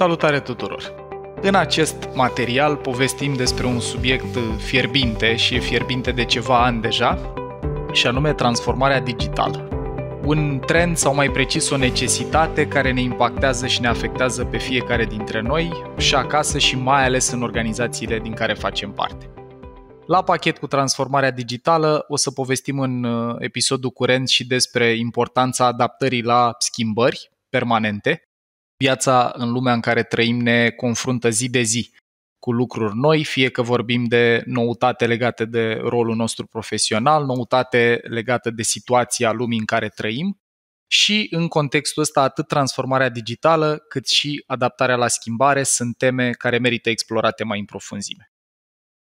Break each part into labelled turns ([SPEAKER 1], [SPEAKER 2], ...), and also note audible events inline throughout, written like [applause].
[SPEAKER 1] Salutare tuturor! În acest material povestim despre un subiect fierbinte și fierbinte de ceva ani deja, și anume transformarea digitală. Un trend sau mai precis o necesitate care ne impactează și ne afectează pe fiecare dintre noi și acasă și mai ales în organizațiile din care facem parte. La pachet cu transformarea digitală o să povestim în uh, episodul curent și despre importanța adaptării la schimbări permanente, piața în lumea în care trăim ne confruntă zi de zi cu lucruri noi, fie că vorbim de noutate legate de rolul nostru profesional, noutate legată de situația lumii în care trăim și în contextul ăsta atât transformarea digitală cât și adaptarea la schimbare sunt teme care merită explorate mai în profunzime.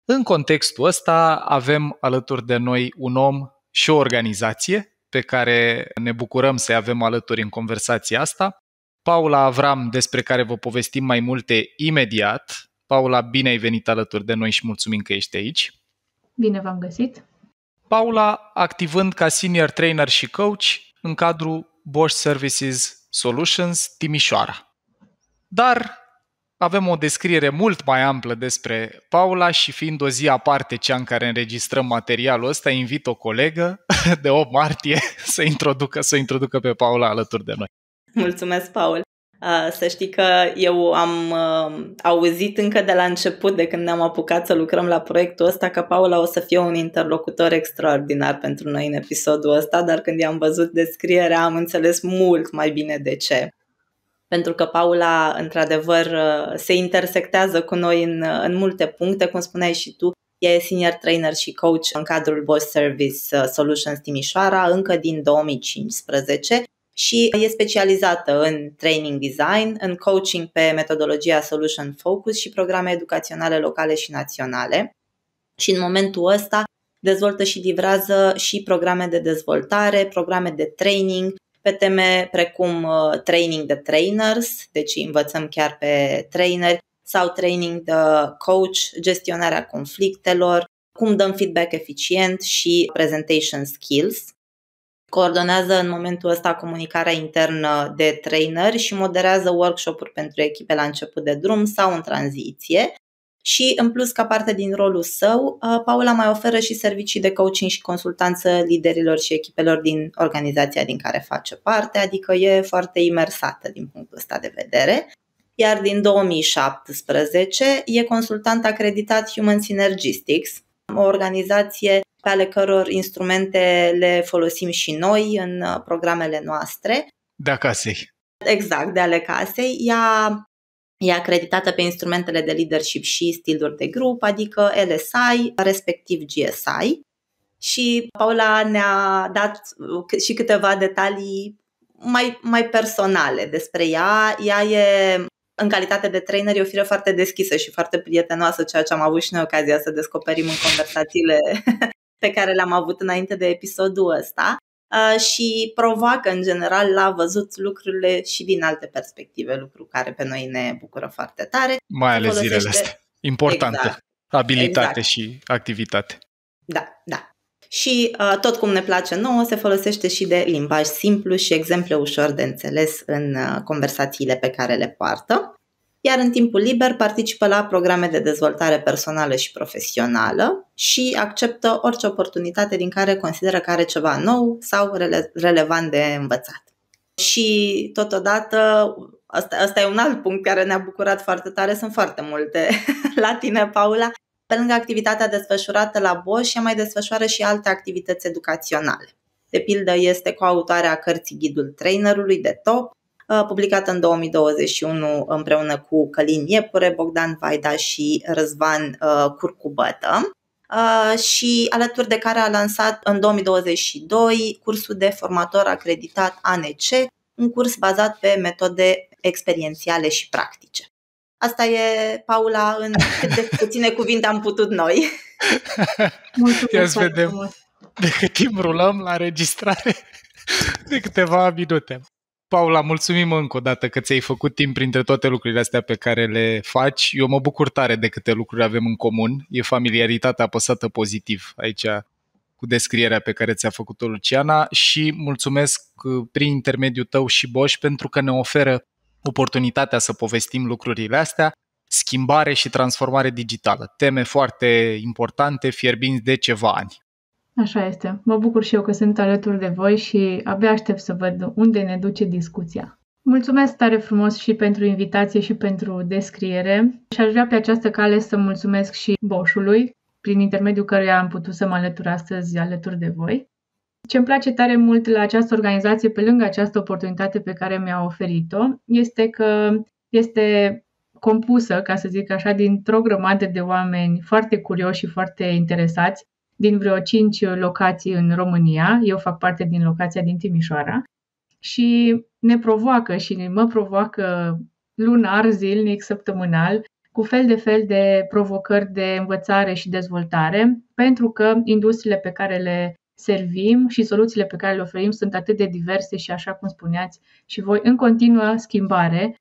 [SPEAKER 1] În contextul ăsta avem alături de noi un om și o organizație pe care ne bucurăm să-i avem alături în conversația asta, Paula Avram, despre care vă povestim mai multe imediat. Paula, bine ai venit alături de noi și mulțumim că ești aici.
[SPEAKER 2] Bine v-am găsit!
[SPEAKER 1] Paula, activând ca senior trainer și coach în cadrul Bosch Services Solutions Timișoara. Dar avem o descriere mult mai amplă despre Paula și fiind o zi aparte cea în care înregistrăm materialul ăsta, invit o colegă [laughs] de 8 martie să introducă, să introducă pe Paula alături de noi.
[SPEAKER 3] Mulțumesc, Paul! Să știi că eu am auzit încă de la început, de când ne-am apucat să lucrăm la proiectul ăsta, că Paula o să fie un interlocutor extraordinar pentru noi în episodul ăsta, dar când i-am văzut descrierea am înțeles mult mai bine de ce. Pentru că Paula, într-adevăr, se intersectează cu noi în, în multe puncte, cum spuneai și tu, ea e senior trainer și coach în cadrul Boss Service Solutions Timișoara încă din 2015 și e specializată în training design, în coaching pe metodologia solution focus și programe educaționale locale și naționale. Și în momentul ăsta dezvoltă și livrează și programe de dezvoltare, programe de training pe teme precum uh, training de trainers, deci învățăm chiar pe traineri, sau training de coach, gestionarea conflictelor, cum dăm feedback eficient și presentation skills, Coordonează în momentul ăsta comunicarea internă de trainer și moderează workshop-uri pentru echipe la început de drum sau în tranziție. Și, în plus, ca parte din rolul său, uh, Paula mai oferă și servicii de coaching și consultanță liderilor și echipelor din organizația din care face parte, adică e foarte imersată din punctul ăsta de vedere. Iar din 2017 e consultant acreditat Human Synergistics, o organizație pe ale căror instrumente le folosim și noi în uh, programele noastre.
[SPEAKER 1] De acasei.
[SPEAKER 3] Exact, de ale casei. Ea e acreditată pe instrumentele de leadership și stiluri de grup, adică LSI, respectiv GSI. Și Paula ne-a dat uh, și câteva detalii mai, mai personale despre ea. Ea e, în calitate de trainer, e o fire foarte deschisă și foarte prietenoasă, ceea ce am avut și noi ocazia să descoperim în conversațiile [laughs] pe care le-am avut înainte de episodul ăsta uh, și provoacă în general la văzut lucrurile și din alte perspective, lucru care pe noi ne bucură foarte tare. Mai ales folosește... zilele astea.
[SPEAKER 1] Importantă. Exact. Abilitate exact. și activitate.
[SPEAKER 3] Da, da. Și uh, tot cum ne place nouă, se folosește și de limbaj simplu și exemple ușor de înțeles în uh, conversațiile pe care le poartă. Iar în timpul liber participă la programe de dezvoltare personală și profesională, și acceptă orice oportunitate din care consideră că are ceva nou sau rele- relevant de învățat. Și totodată, asta, asta e un alt punct care ne-a bucurat foarte tare, sunt foarte multe [laughs] la tine, Paula. Pe lângă activitatea desfășurată la Bosch, ea mai desfășoară și alte activități educaționale. De pildă, este coautoarea cărții Ghidul Trainerului de Top, ă, publicată în 2021 împreună cu Călin Iepure, Bogdan Vaida și Răzvan ă, Curcubătă. Uh, și alături de care a lansat în 2022 cursul de formator acreditat ANC, un curs bazat pe metode experiențiale și practice. Asta e, Paula, în cât de [laughs] puține cuvinte am putut noi. Mulțumesc Ia să vedem frumos.
[SPEAKER 1] de cât timp rulăm la registrare de câteva minute. Paula, mulțumim încă o dată că ți-ai făcut timp printre toate lucrurile astea pe care le faci. Eu mă bucur tare de câte lucruri avem în comun. E familiaritatea apăsată pozitiv aici cu descrierea pe care ți-a făcut-o Luciana și mulțumesc uh, prin intermediul tău și Bosch pentru că ne oferă oportunitatea să povestim lucrurile astea, schimbare și transformare digitală, teme foarte importante, fierbinți de ceva ani.
[SPEAKER 2] Așa este. Mă bucur și eu că sunt alături de voi și abia aștept să văd unde ne duce discuția. Mulțumesc tare frumos și pentru invitație și pentru descriere și aș vrea pe această cale să mulțumesc și Boșului, prin intermediul căruia am putut să mă alătur astăzi alături de voi. Ce îmi place tare mult la această organizație, pe lângă această oportunitate pe care mi-a oferit-o, este că este compusă, ca să zic așa, dintr-o grămadă de oameni foarte curioși și foarte interesați din vreo 5 locații în România, eu fac parte din locația din Timișoara, și ne provoacă și mă provoacă lunar, zilnic, săptămânal, cu fel de fel de provocări de învățare și dezvoltare, pentru că industriile pe care le servim și soluțiile pe care le oferim sunt atât de diverse și, așa cum spuneați, și voi în continuă schimbare.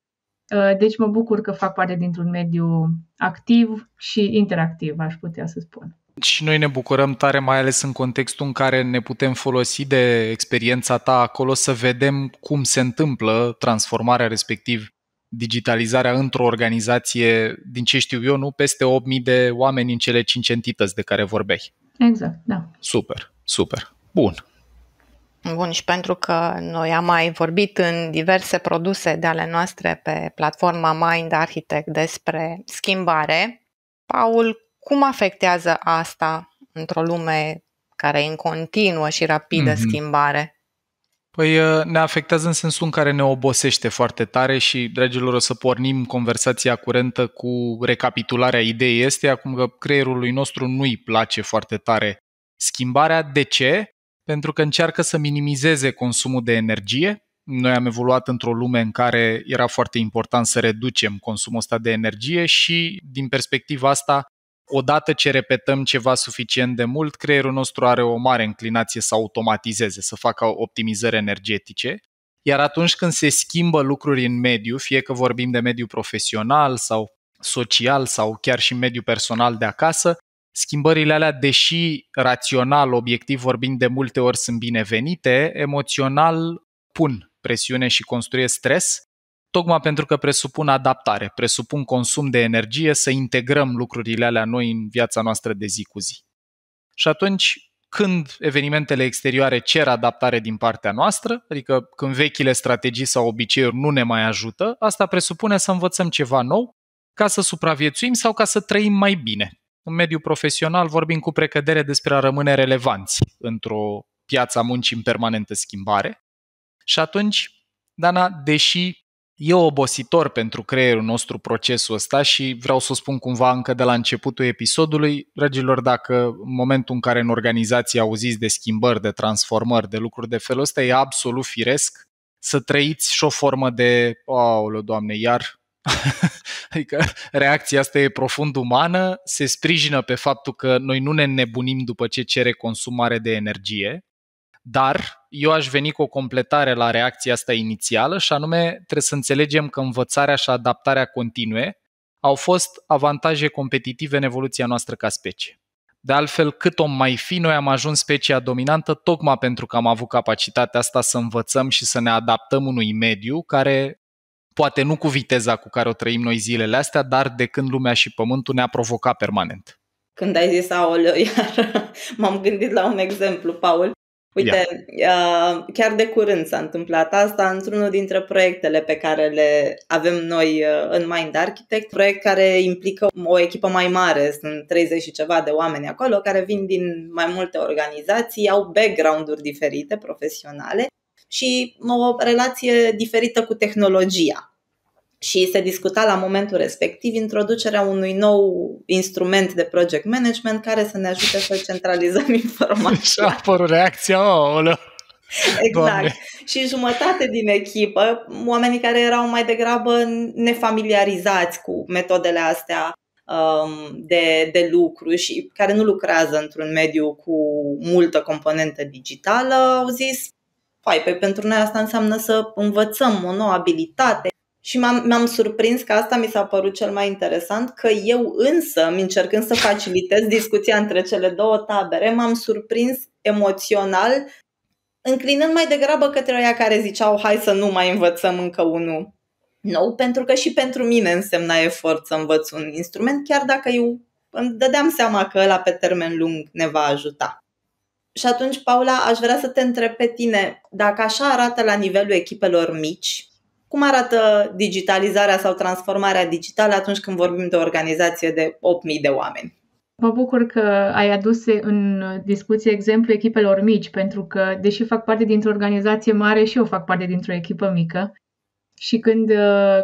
[SPEAKER 2] Uh, deci mă bucur că fac parte dintr-un mediu activ și interactiv, aș putea să spun.
[SPEAKER 1] Și noi ne bucurăm tare, mai ales în contextul în care ne putem folosi de experiența ta acolo să vedem cum se întâmplă transformarea respectiv digitalizarea într-o organizație, din ce știu eu, nu peste 8.000 de oameni în cele 5 entități de care vorbeai.
[SPEAKER 3] Exact, da.
[SPEAKER 1] Super, super. Bun.
[SPEAKER 3] Bun, și pentru că noi am mai vorbit în diverse produse de ale noastre pe platforma Mind Architect despre schimbare, Paul, cum afectează asta într-o lume care e în continuă și rapidă mm-hmm. schimbare?
[SPEAKER 1] Păi uh, ne afectează în sensul în care ne obosește foarte tare și, dragilor, o să pornim conversația curentă cu recapitularea ideii este acum că creierului nostru nu-i place foarte tare schimbarea. De ce? Pentru că încearcă să minimizeze consumul de energie. Noi am evoluat într-o lume în care era foarte important să reducem consumul ăsta de energie și, din perspectiva asta, odată ce repetăm ceva suficient de mult, creierul nostru are o mare înclinație să automatizeze, să facă optimizări energetice. Iar atunci când se schimbă lucruri în mediu, fie că vorbim de mediu profesional sau social sau chiar și mediu personal de acasă, schimbările alea, deși rațional, obiectiv vorbind, de multe ori sunt binevenite, emoțional pun presiune și construiesc stres tocmai pentru că presupun adaptare, presupun consum de energie să integrăm lucrurile alea noi în viața noastră de zi cu zi. Și atunci, când evenimentele exterioare cer adaptare din partea noastră, adică când vechile strategii sau obiceiuri nu ne mai ajută, asta presupune să învățăm ceva nou ca să supraviețuim sau ca să trăim mai bine. În mediul profesional vorbim cu precădere despre a rămâne relevanți într-o piață a muncii în permanentă schimbare. Și atunci, Dana, deși e obositor pentru creierul nostru procesul ăsta și vreau să o spun cumva încă de la începutul episodului, dragilor, dacă în momentul în care în organizație auziți de schimbări, de transformări, de lucruri de felul ăsta, e absolut firesc să trăiți și o formă de, aoleu, doamne, iar [laughs] adică reacția asta e profund umană, se sprijină pe faptul că noi nu ne nebunim după ce cere consumare de energie, dar eu aș veni cu o completare la reacția asta inițială și anume trebuie să înțelegem că învățarea și adaptarea continue au fost avantaje competitive în evoluția noastră ca specie. De altfel, cât om mai fi, noi am ajuns specia dominantă tocmai pentru că am avut capacitatea asta să învățăm și să ne adaptăm unui mediu care poate nu cu viteza cu care o trăim noi zilele astea, dar de când lumea și pământul ne-a provocat permanent.
[SPEAKER 3] Când ai zis aoleu, iar [laughs] m-am gândit la un exemplu, Paul. Uite, yeah. Uh, chiar de curând s-a întâmplat asta într-unul dintre proiectele pe care le avem noi uh, în Mind Architect, proiect care implică o echipă mai mare, sunt 30 și ceva de oameni acolo care vin din mai multe organizații, au background-uri diferite profesionale și o relație diferită cu tehnologia și se discuta la momentul respectiv introducerea unui nou instrument de project management care să ne ajute să centralizăm [laughs] informația. Și a
[SPEAKER 1] apărut reacția, oh,
[SPEAKER 3] Exact. Doamne. Și jumătate din echipă, oamenii care erau mai degrabă nefamiliarizați cu metodele astea um, de, de lucru și care nu lucrează într-un mediu cu multă componentă digitală, au zis, păi, pe pentru noi asta înseamnă să învățăm o nouă abilitate, și m-am, m-am surprins că asta mi s-a părut cel mai interesant, că eu însă, încercând să facilitez discuția între cele două tabere, m-am surprins emoțional, înclinând mai degrabă către aia care ziceau hai să nu mai învățăm încă unul nou, pentru că și pentru mine însemna efort să învăț un instrument, chiar dacă eu îmi dădeam seama că ăla pe termen lung ne va ajuta. Și atunci, Paula, aș vrea să te întreb pe tine, dacă așa arată la nivelul echipelor mici, cum arată digitalizarea sau transformarea digitală atunci când vorbim de o organizație de 8.000 de oameni?
[SPEAKER 2] Mă bucur că ai adus în discuție exemplu echipelor mici, pentru că, deși fac parte dintr-o organizație mare, și eu fac parte dintr-o echipă mică. Și când,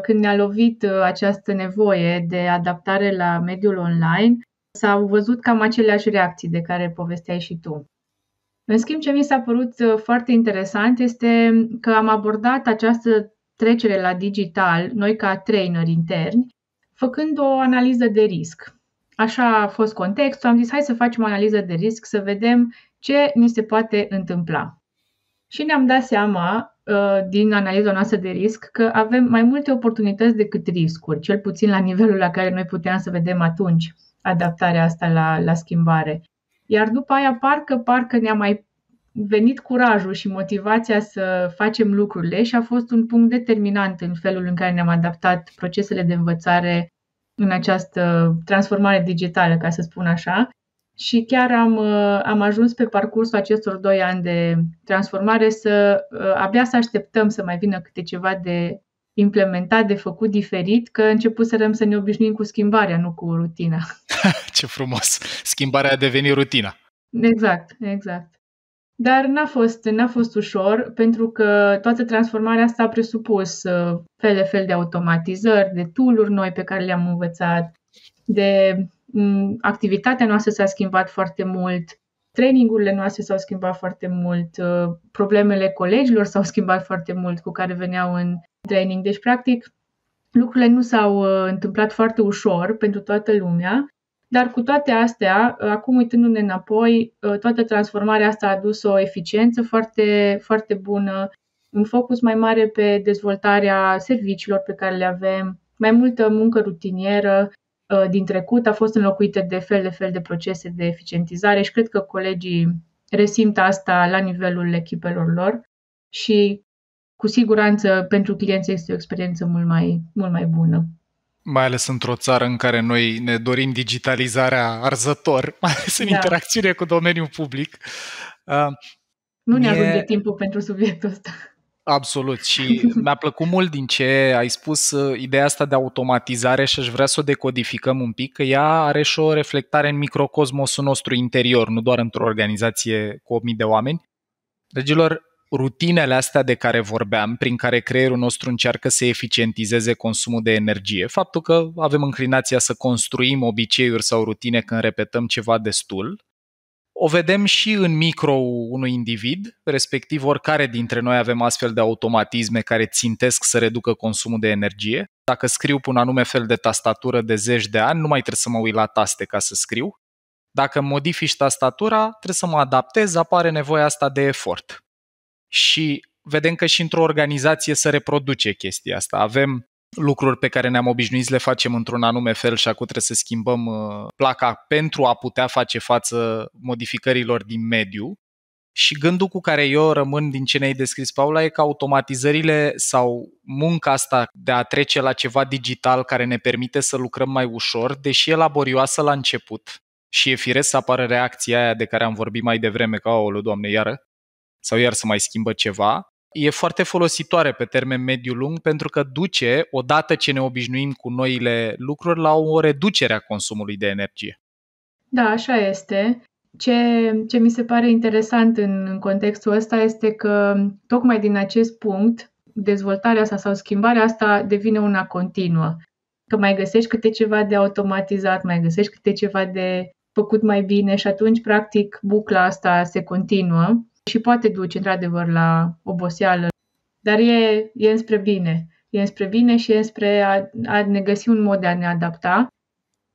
[SPEAKER 2] când ne-a lovit această nevoie de adaptare la mediul online, s-au văzut cam aceleași reacții de care povesteai și tu. În schimb, ce mi s-a părut foarte interesant este că am abordat această trecere la digital, noi ca trainer interni, făcând o analiză de risc. Așa a fost contextul, am zis hai să facem o analiză de risc, să vedem ce ni se poate întâmpla. Și ne-am dat seama ă, din analiza noastră de risc că avem mai multe oportunități decât riscuri, cel puțin la nivelul la care noi puteam să vedem atunci adaptarea asta la, la schimbare. Iar după aia parcă, parcă ne-a mai venit curajul și motivația să facem lucrurile și a fost un punct determinant în felul în care ne-am adaptat procesele de învățare în această transformare digitală, ca să spun așa. Și chiar am, uh, am ajuns pe parcursul acestor doi ani de transformare să uh, abia să așteptăm să mai vină câte ceva de implementat, de făcut diferit, că începuserăm să ne obișnuim cu schimbarea, nu cu rutina.
[SPEAKER 1] [laughs] Ce frumos! Schimbarea a devenit rutina.
[SPEAKER 2] Exact, exact. Dar n-a fost, n-a fost ușor, pentru că toată transformarea asta a presupus uh, fel fel de automatizări, de tooluri noi pe care le-am învățat, de m- mm, activitatea noastră s-a schimbat foarte mult, trainingurile noastre s-au schimbat foarte mult, uh, problemele colegilor s-au schimbat foarte mult cu care veneau în training. Deci, practic, lucrurile nu s-au uh, întâmplat foarte ușor pentru toată lumea, dar cu toate astea, acum uitându-ne înapoi, toată transformarea asta a adus o eficiență foarte, foarte bună, un focus mai mare pe dezvoltarea serviciilor pe care le avem, mai multă muncă rutinieră uh, din trecut a fost înlocuită de fel de fel de procese de eficientizare și cred că colegii resimt asta la nivelul echipelor lor și cu siguranță pentru clienți este o experiență mult mai, mult mai bună
[SPEAKER 1] mai ales într-o țară în care noi ne dorim digitalizarea arzător, [laughs] mai ales în da. interacțiune cu domeniul public. Uh,
[SPEAKER 2] nu ne ajunge e... timpul pentru subiectul ăsta.
[SPEAKER 1] Absolut și mi-a plăcut mult din ce ai spus uh, ideea asta de automatizare și aș vrea să o decodificăm un pic, că ea are și o reflectare în microcosmosul nostru interior, nu doar într-o organizație cu 8.000 de oameni. Dragilor, rutinele astea de care vorbeam, prin care creierul nostru încearcă să eficientizeze consumul de energie, faptul că avem înclinația să construim obiceiuri sau rutine când repetăm ceva destul, o vedem și în micro unui individ, respectiv oricare dintre noi avem astfel de automatisme care țintesc să reducă consumul de energie. Dacă scriu pe un anume fel de tastatură de zeci de ani, nu mai trebuie să mă uit la taste ca să scriu. Dacă modifici tastatura, trebuie să mă adaptez, apare nevoia asta de efort și vedem că și într-o organizație se reproduce chestia asta. Avem lucruri pe care ne-am obișnuit să le facem într-un anume fel și acum trebuie să schimbăm uh, placa pentru a putea face față modificărilor din mediu. Și gândul cu care eu rămân din ce ne-ai descris, Paula, e că automatizările sau munca asta de a trece la ceva digital care ne permite să lucrăm mai ușor, deși e laborioasă la început și e firesc să apară reacția aia de care am vorbit mai devreme, ca o, doamne, iară, sau iar să mai schimbă ceva, e foarte folositoare pe termen mediu-lung pentru că duce, odată ce ne obișnuim cu noile lucruri, la o reducere a consumului de energie.
[SPEAKER 2] Da, așa este. Ce, ce mi se pare interesant în, în contextul ăsta este că, tocmai din acest punct, dezvoltarea asta sau schimbarea asta devine una continuă. Că mai găsești câte ceva de automatizat, mai găsești câte ceva de făcut mai bine și atunci, practic, bucla asta se continuă și poate duce într-adevăr la oboseală, dar e, e înspre bine. E înspre bine și e înspre a, a ne găsi un mod de a ne adapta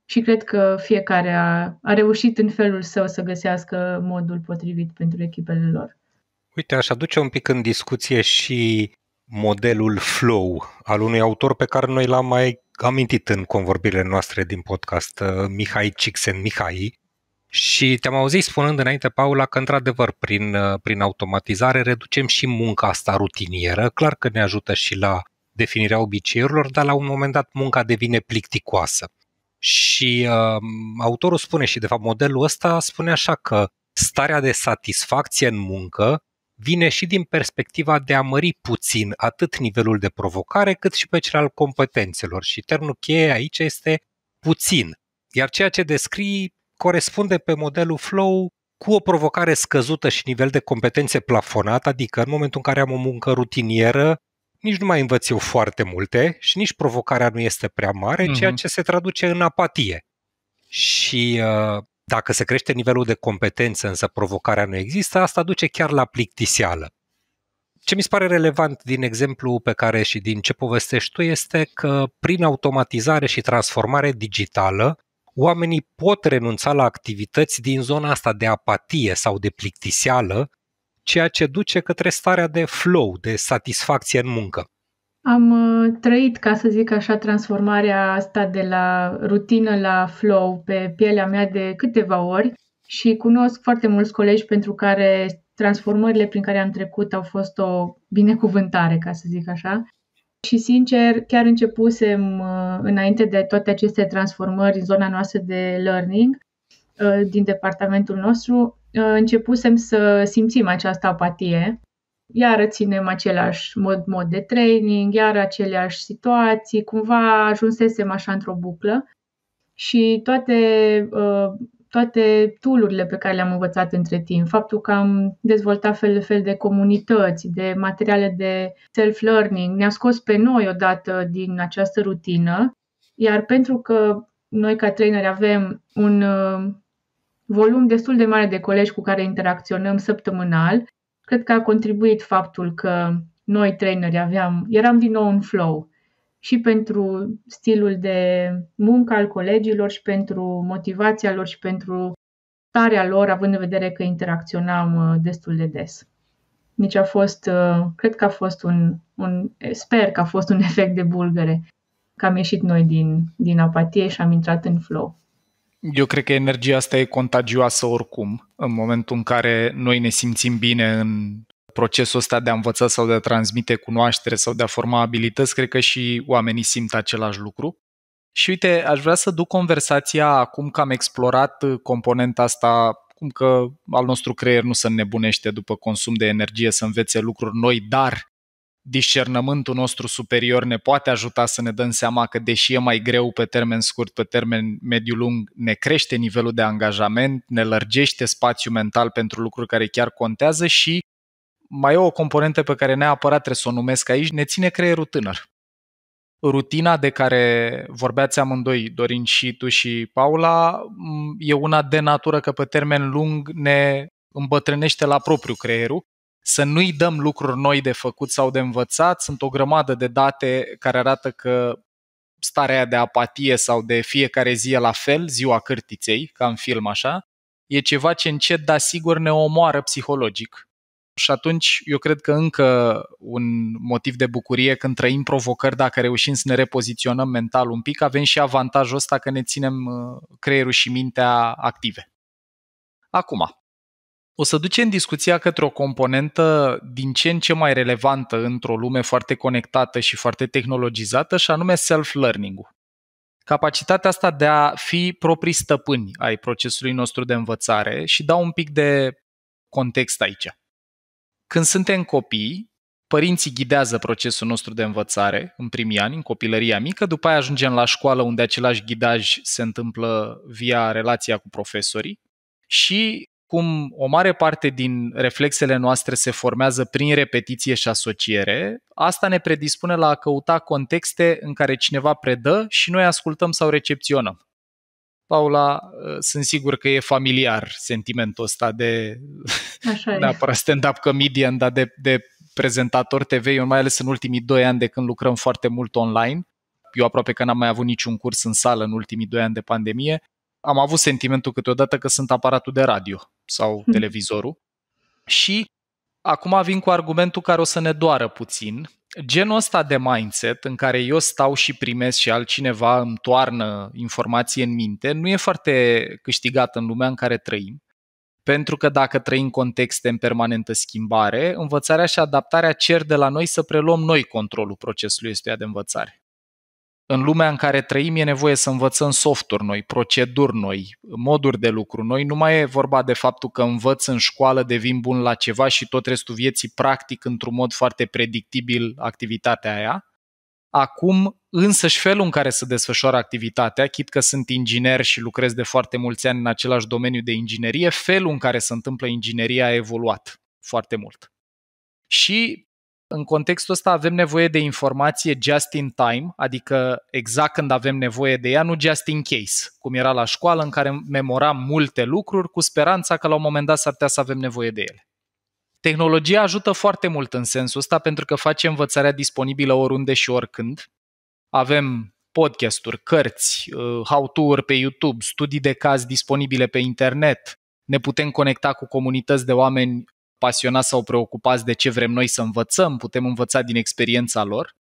[SPEAKER 2] și cred că fiecare a, a reușit în felul său să găsească modul potrivit pentru echipele lor.
[SPEAKER 4] Uite, aș aduce un pic în discuție și modelul flow al unui autor pe care noi l-am mai amintit în convorbirile noastre din podcast, uh, Mihai Cixen Mihai, și te-am auzit spunând înainte, Paula, că într-adevăr prin, uh, prin automatizare reducem și munca asta rutinieră. Clar că ne ajută și la definirea obiceiurilor, dar la un moment dat munca devine plicticoasă. Și uh, autorul spune și, de fapt, modelul ăsta spune așa că starea de satisfacție în muncă vine și din perspectiva de a mări puțin atât nivelul de provocare cât și pe cel al competențelor. Și termenul cheie aici este puțin. Iar ceea ce descrii corespunde pe modelul Flow cu o provocare scăzută și nivel de competențe plafonat, adică în momentul în care am o muncă rutinieră, nici nu mai învăț eu foarte multe și nici provocarea nu este prea mare, uh-huh. ceea mhm. ce se traduce în apatie. Și uh, dacă se crește nivelul de competență, însă provocarea nu există, asta duce chiar la plictiseală. Ce mi se pare relevant din exemplu pe care și din ce povestești tu este că prin automatizare și transformare digitală, oamenii pot renunța la activități din zona asta de apatie sau de plictiseală, ceea ce duce către starea de flow, de satisfacție în muncă.
[SPEAKER 2] Am uh, trăit, ca să zic așa, transformarea asta de la rutină la flow pe pielea mea de câteva ori și cunosc foarte mulți colegi pentru care transformările prin care am trecut au fost o binecuvântare, ca să zic așa. Și sincer, chiar începusem uh, înainte de toate aceste transformări în zona noastră de learning uh, din departamentul nostru, uh, începusem să simțim această apatie. Iar ținem același mod, mod de training, iar aceleași situații, cumva ajunsesem așa într-o buclă și toate uh, toate toolurile pe care le-am învățat între timp, faptul că am dezvoltat fel de fel de comunități, de materiale de self-learning, ne-a scos pe noi odată din această rutină, iar pentru că noi ca traineri avem un uh, volum destul de mare de colegi cu care interacționăm săptămânal, cred că a contribuit faptul că noi traineri aveam, eram din nou în flow și pentru stilul de muncă al colegilor și pentru motivația lor și pentru starea lor, având în vedere că interacționam uh, destul de des. Deci a fost, uh, cred că a fost un, un sper că a fost un [laughs] efect de bulgăre, că am ieșit noi din, din apatie și am intrat în flow.
[SPEAKER 1] Eu cred că energia asta e contagioasă oricum, în momentul în care noi ne simțim bine în procesul ăsta de a învăța sau de a transmite cunoaștere sau de a forma abilități, cred că și oamenii simt același lucru. Și uite, aș vrea să duc conversația acum că am explorat uh, componenta asta, cum că al nostru creier nu se nebunește după consum de energie să învețe lucruri noi, dar discernământul nostru superior ne poate ajuta să ne dăm seama că deși e mai greu pe termen scurt, pe termen mediu-lung, ne crește nivelul de angajament, ne lărgește spațiul mental pentru lucruri care chiar contează și mai e o componentă pe care neapărat trebuie să o numesc aici, ne ține creierul tânăr. Rutina de care vorbeați amândoi, Dorin și tu și Paula, e una de natură că pe termen lung ne îmbătrânește la propriu creierul. Să nu-i dăm lucruri noi de făcut sau de învățat, sunt o grămadă de date care arată că starea de apatie sau de fiecare zi la fel, ziua cârtiței, ca în film așa, e ceva ce încet, dar sigur ne omoară psihologic și atunci eu cred că încă un motiv de bucurie când trăim provocări, dacă reușim să ne repoziționăm mental un pic, avem și avantajul ăsta că ne ținem uh, creierul și mintea active. Acum, o să ducem discuția către o componentă din ce în ce mai relevantă într-o lume foarte conectată și foarte tehnologizată și anume self-learning-ul. Capacitatea asta de a fi proprii stăpâni ai procesului nostru de învățare și dau un pic de context aici. Când suntem copii, părinții ghidează procesul nostru de învățare în primii ani, în copilăria mică, după aia ajungem la școală unde același ghidaj se întâmplă via relația cu profesorii și cum o mare parte din reflexele noastre se formează prin repetiție și asociere, asta ne predispune la a căuta contexte în care cineva predă și noi ascultăm sau recepționăm. Paula, uh, sunt sigur că e familiar sentimentul ăsta de Așa [laughs] neapărat stand-up comedian, dar de, de prezentator TV, eu mai ales în ultimii doi ani de când lucrăm foarte mult online. Eu aproape că n-am mai avut niciun curs în sală în ultimii doi ani de pandemie. Am avut sentimentul câteodată că sunt aparatul de radio sau mhm. televizorul. Și acum vin cu argumentul care o să ne doară puțin, genul ăsta de mindset în care eu stau și primesc și altcineva îmi toarnă informație în minte, nu e foarte câștigat în lumea în care trăim. Pentru că dacă trăim contexte în permanentă schimbare, învățarea și adaptarea cer de la noi să preluăm noi controlul procesului ăsta de învățare în lumea în care trăim e nevoie să învățăm softuri noi, proceduri noi, moduri de lucru noi. Nu mai e vorba de faptul că învăț în școală, devin bun la ceva și tot restul vieții practic într-un mod foarte predictibil activitatea aia. Acum, însăși felul în care se desfășoară activitatea, chit că sunt inginer și lucrez de foarte mulți ani în același domeniu de inginerie, felul în care se întâmplă ingineria a evoluat foarte mult. Și în contextul ăsta avem nevoie de informație just in time, adică exact când avem nevoie de ea, nu just in case, cum era la școală în care memoram multe lucruri cu speranța că la un moment dat s-ar putea să avem nevoie de ele. Tehnologia ajută foarte mult în sensul ăsta pentru că face învățarea disponibilă oriunde și oricând. Avem podcasturi, cărți, uh, how-to-uri pe YouTube, studii de caz disponibile pe internet, ne putem conecta cu comunități de oameni pasionați sau preocupați de ce vrem noi să învățăm, putem învăța din experiența lor.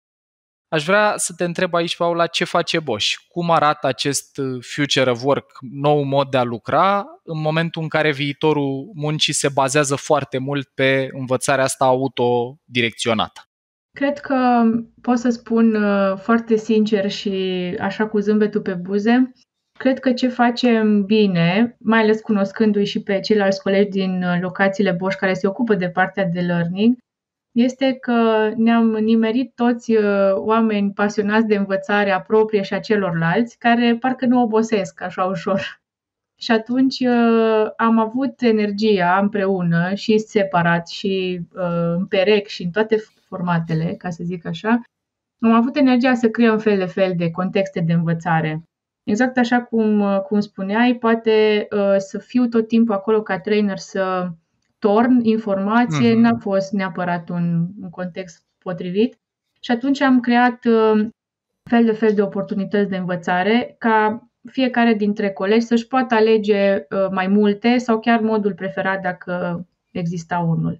[SPEAKER 1] Aș vrea să te întreb aici, Paula, ce face Bosch? Cum arată acest uh, future of work, nou mod de a lucra, în momentul în care viitorul muncii se bazează foarte mult pe învățarea asta autodirecționată?
[SPEAKER 2] Cred că pot să spun uh, foarte sincer și așa cu zâmbetul pe buze Cred că ce facem bine, mai ales cunoscându-i și pe ceilalți colegi din uh, locațiile Bosch care se ocupă de partea de learning, este că ne-am nimerit toți uh, oameni pasionați de învățare a proprie și a celorlalți, care parcă nu obosesc așa ușor. [laughs] Și atunci uh, am avut energia împreună și separat și în perec și în toate formatele, ca să zic așa, am avut energia să creăm fel de fel de contexte de învățare Exact așa cum, uh, cum spuneai, poate uh, să fiu tot timpul acolo ca trainer să torn informație, uh-huh. n-a fost neapărat un, un context potrivit. Și atunci am creat uh, fel de fel de oportunități de învățare ca fiecare dintre colegi să-și poată alege uh, mai multe sau chiar modul preferat dacă exista unul.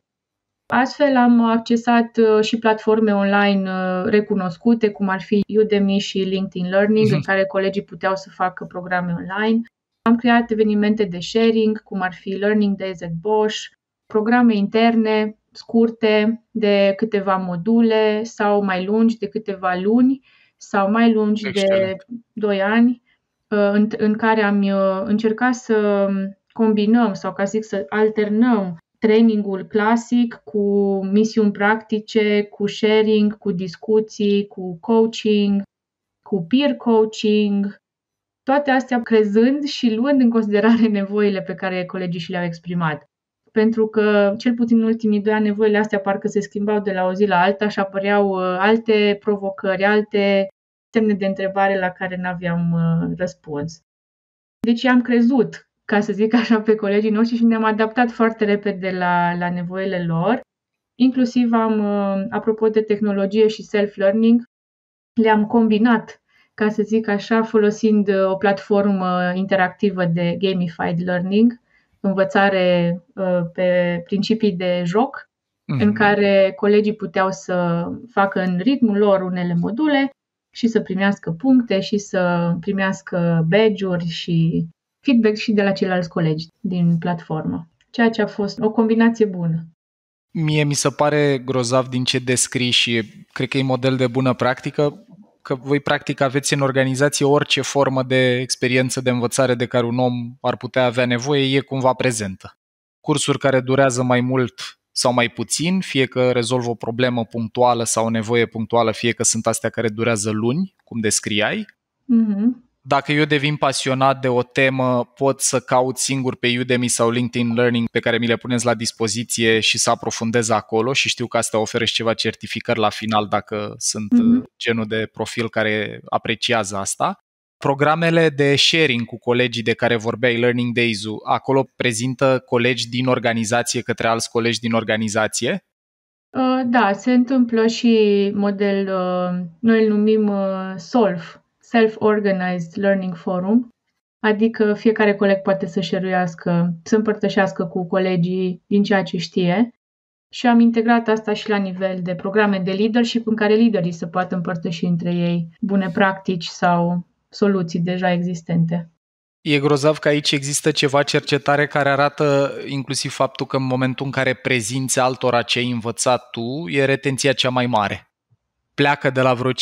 [SPEAKER 2] Astfel am accesat uh, și platforme online uh, recunoscute, cum ar fi Udemy și LinkedIn Learning, în mhm. care colegii puteau să facă programe online. Am creat evenimente de sharing, cum ar fi Learning Days at Bosch, programe interne, scurte, de câteva module sau mai lungi de câteva luni sau mai lungi Excelent. de 2 ani, uh, în, în care am încercat să combinăm sau, ca să zic, să alternăm trainingul clasic cu misiuni practice, cu sharing, cu discuții, cu coaching, cu peer coaching, toate astea crezând și luând în considerare nevoile pe care colegii și le-au exprimat. Pentru că, cel puțin în ultimii doi ani, nevoile astea parcă se schimbau de la o zi la alta și apăreau uh, alte provocări, alte semne de întrebare la care n-aveam uh, răspuns. Deci am crezut ca să zic așa, pe colegii noștri și ne-am adaptat foarte repede la, la nevoile lor. Inclusiv am, uh, apropo de tehnologie și self-learning, le-am combinat, ca să zic așa, folosind uh, o platformă interactivă de gamified learning, învățare uh, pe principii de joc, mm-hmm. în mhm. care colegii puteau să facă în ritmul lor unele module și să primească puncte și să primească badge-uri și feedback și de la ceilalți colegi din platformă, ceea ce a fost o combinație bună.
[SPEAKER 1] Mie mi se pare grozav din ce descrii și cred că e model de bună practică că voi practic aveți în organizație orice formă de experiență de învățare de care un om ar putea avea nevoie, e cumva prezentă. Cursuri care durează mai mult sau mai puțin, fie că rezolvă o problemă punctuală sau o nevoie punctuală, fie că sunt astea care durează luni, cum descriai.
[SPEAKER 2] Mm-hmm
[SPEAKER 1] dacă eu devin pasionat de o temă, pot să caut singur pe Udemy sau LinkedIn Learning pe care mi le puneți la dispoziție și să aprofundez acolo și știu că asta oferă și ceva certificări la final dacă sunt mm-hmm. genul de profil care apreciază asta. Programele de sharing cu colegii de care vorbeai, Learning days acolo prezintă colegi din organizație către alți colegi din organizație?
[SPEAKER 2] Uh, da, se întâmplă și model, uh, noi îl numim SOLF, Self-Organized Learning Forum, adică fiecare coleg poate să șeruiască, să împărtășească cu colegii din ceea ce știe și am integrat asta și la nivel de programe de leadership în care liderii să poată împărtăși între ei bune practici sau soluții deja existente.
[SPEAKER 1] E grozav că aici există ceva cercetare care arată inclusiv faptul că în momentul în care prezinți altora ce ai învățat tu, e retenția cea mai mare. Pleacă de la vreo 5%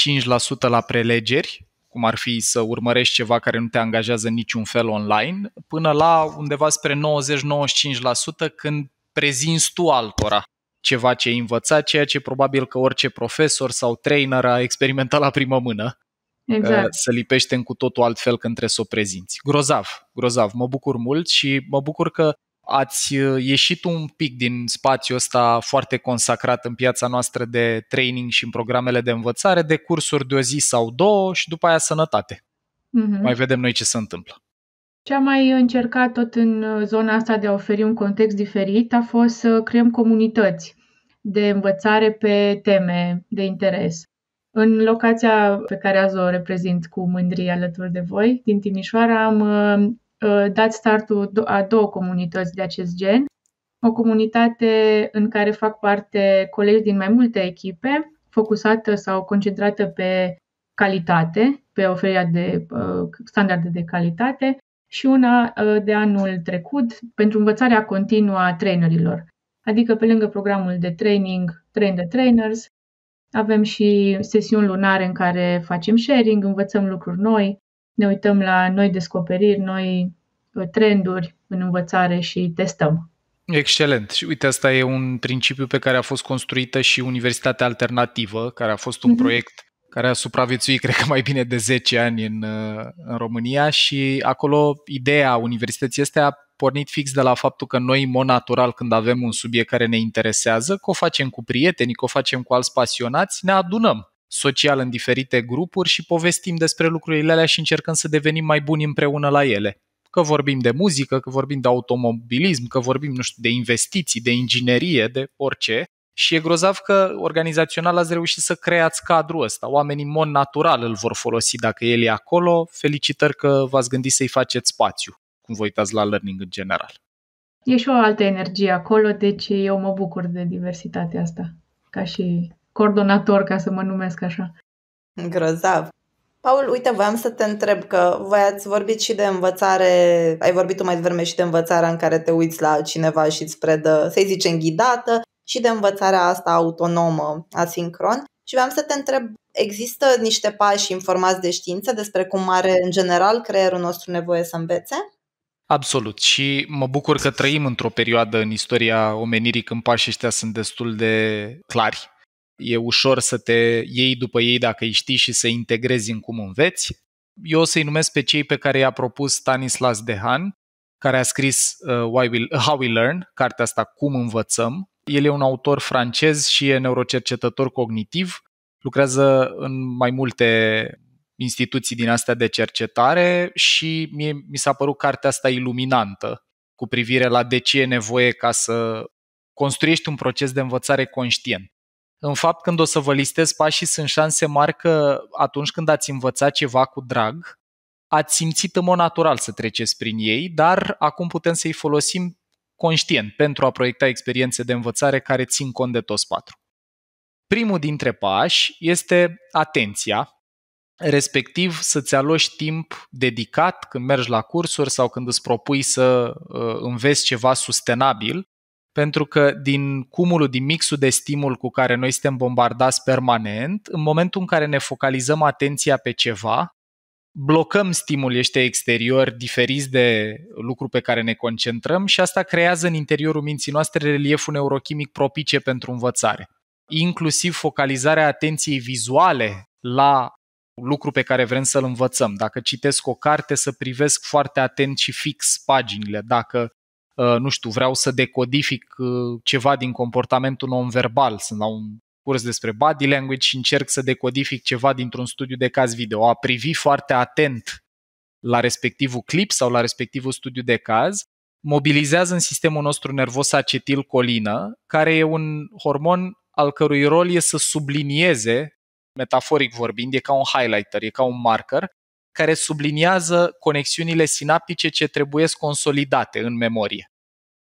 [SPEAKER 1] la prelegeri cum ar fi să urmărești ceva care nu te angajează în niciun fel online, până la undeva spre 90-95% când prezinți tu altora ceva ce ai învățat, ceea ce probabil că orice profesor sau trainer a experimentat la primă mână. Uh, exact. Să lipește în cu totul altfel când trebuie să o prezinți. Grozav, grozav. Mă bucur mult și mă bucur că ați uh, ieșit un pic din spațiul ăsta foarte consacrat în piața noastră de training și în programele de învățare, de cursuri de o zi sau două și după aia sănătate. Mm-hmm. Mai vedem noi ce se întâmplă.
[SPEAKER 2] Ce am mai încercat tot în uh, zona asta de a oferi un context diferit a fost să creăm comunități de învățare pe teme de interes. În locația pe care azi o reprezint cu mândrie alături de voi, din Timișoara, am uh, Uh, dat startul a două comunități de acest gen. O comunitate în care fac parte colegi din mai multe echipe, focusată sau concentrată pe calitate, pe oferirea de uh, standarde de calitate și una uh, de anul trecut pentru învățarea continuă a trainerilor. Adică pe lângă programul de training, Train the Trainers, avem și sesiuni lunare în care facem sharing, învățăm lucruri noi, ne uităm la noi descoperiri, noi uh, trenduri în învățare și testăm.
[SPEAKER 1] Excelent. Și uite, asta e un principiu pe care a fost construită și Universitatea Alternativă, care a fost un mm-hmm. proiect care a supraviețuit, [laughs] cred că, mai bine de 10 ani în, uh, în România și acolo ideea universității este a pornit fix de la faptul că noi, în natural, când avem un subiect care ne interesează, că o facem cu prietenii, că o facem cu alți pasionați, ne adunăm social în diferite grupuri și povestim despre lucrurile alea și încercăm să devenim mai buni împreună la ele. Că vorbim de muzică, că vorbim de automobilism, că vorbim, nu știu, de investiții, de inginerie, de orice. Și e grozav că organizațional ați reușit să creați cadrul ăsta. Oamenii, în mod natural, îl vor folosi dacă el e acolo. Felicitări că v-ați gândit să-i faceți spațiu, cum vă uitați la learning în general.
[SPEAKER 2] E și o altă energie acolo, deci eu mă bucur de diversitatea asta, ca și coordonator, ca să mă numesc așa.
[SPEAKER 3] Grozav. Paul, uite, voiam să te întreb că voi ați vorbit și de învățare, ai vorbit tu mai devreme și de învățarea în care te uiți la cineva și îți predă, să-i zicem, ghidată și de învățarea asta autonomă, asincron. Și voiam să te întreb, există niște pași informați de știință despre cum are, în general, creierul nostru nevoie să învețe?
[SPEAKER 1] Absolut și mă bucur că trăim într-o perioadă în istoria omenirii când pașii ăștia sunt destul de clari e ușor să te iei după ei dacă îi știi și să integrezi în cum înveți. Eu o să-i numesc pe cei pe care i-a propus Stanislas Dehan, care a scris uh, Why we, How We Learn, cartea asta Cum învățăm. El e un autor francez și e neurocercetător cognitiv, lucrează în mai multe instituții din astea de cercetare și mie, mi s-a părut cartea asta iluminantă cu privire la de ce e nevoie ca să construiești un proces de învățare conștient. În fapt, când o să vă listez pașii, sunt șanse mari că atunci când ați învățat ceva cu drag, ați simțit în mod natural să treceți prin ei, dar acum putem să-i folosim conștient pentru a proiecta experiențe de învățare care țin cont de toți patru. Primul dintre pași este atenția, respectiv să-ți aloși timp dedicat când mergi la cursuri sau când îți propui să uh, înveți ceva sustenabil, pentru că din cumulul, din mixul de stimul cu care noi suntem bombardați permanent, în momentul în care ne focalizăm atenția pe ceva, blocăm stimul este exterior diferiți de lucru pe care ne concentrăm și asta creează în interiorul minții noastre relieful neurochimic propice pentru învățare. Inclusiv focalizarea atenției vizuale la lucru pe care vrem să-l învățăm. Dacă citesc o carte, să privesc foarte atent și fix paginile. Dacă Uh, nu știu, vreau să decodific uh, ceva din comportamentul non-verbal, sunt la un curs despre body language și încerc să decodific ceva dintr-un studiu de caz video, a privi foarte atent la respectivul clip sau la respectivul studiu de caz, mobilizează în sistemul nostru nervos acetilcolină, care e un hormon al cărui rol e să sublinieze, metaforic vorbind, e ca un highlighter, e ca un marker, care subliniază conexiunile sinaptice ce trebuie consolidate în memorie.